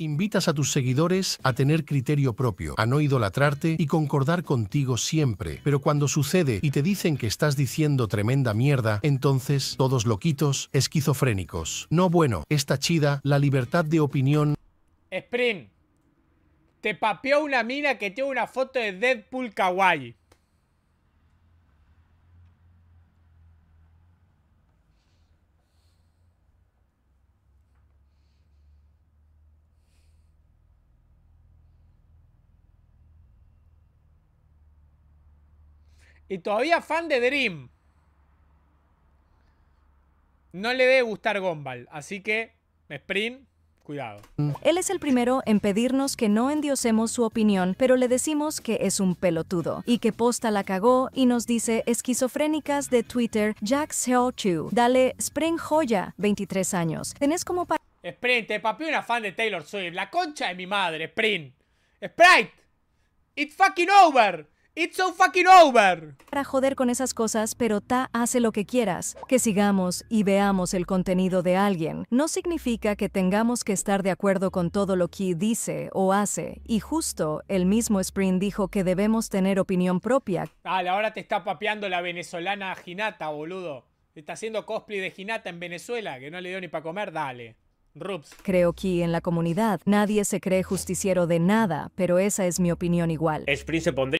Invitas a tus seguidores a tener criterio propio, a no idolatrarte y concordar contigo siempre. Pero cuando sucede y te dicen que estás diciendo tremenda mierda, entonces todos loquitos, esquizofrénicos. No bueno, está chida la libertad de opinión. Sprint. Te papeó una mina que tiene una foto de Deadpool Kawaii. y todavía fan de Dream, no le debe gustar Gombal. Así que, Sprint, cuidado. Él es el primero en pedirnos que no endiosemos su opinión, pero le decimos que es un pelotudo y que posta la cagó y nos dice esquizofrénicas de Twitter, Jack Seo Chu. Dale, Spring Joya, 23 años. Tenés como para... Sprint, te papi una fan de Taylor Swift. La concha de mi madre, Sprint. Sprite, it's fucking over. It's so fucking over. Para joder con esas cosas, pero ta hace lo que quieras. Que sigamos y veamos el contenido de alguien no significa que tengamos que estar de acuerdo con todo lo que dice o hace. Y justo el mismo Sprint dijo que debemos tener opinión propia. Dale, ahora te está papeando la venezolana Ginata, boludo. Está haciendo cosplay de Ginata en Venezuela, que no le dio ni para comer, dale. Rups. Creo que en la comunidad nadie se cree justiciero de nada, pero esa es mi opinión igual. Spring se pondría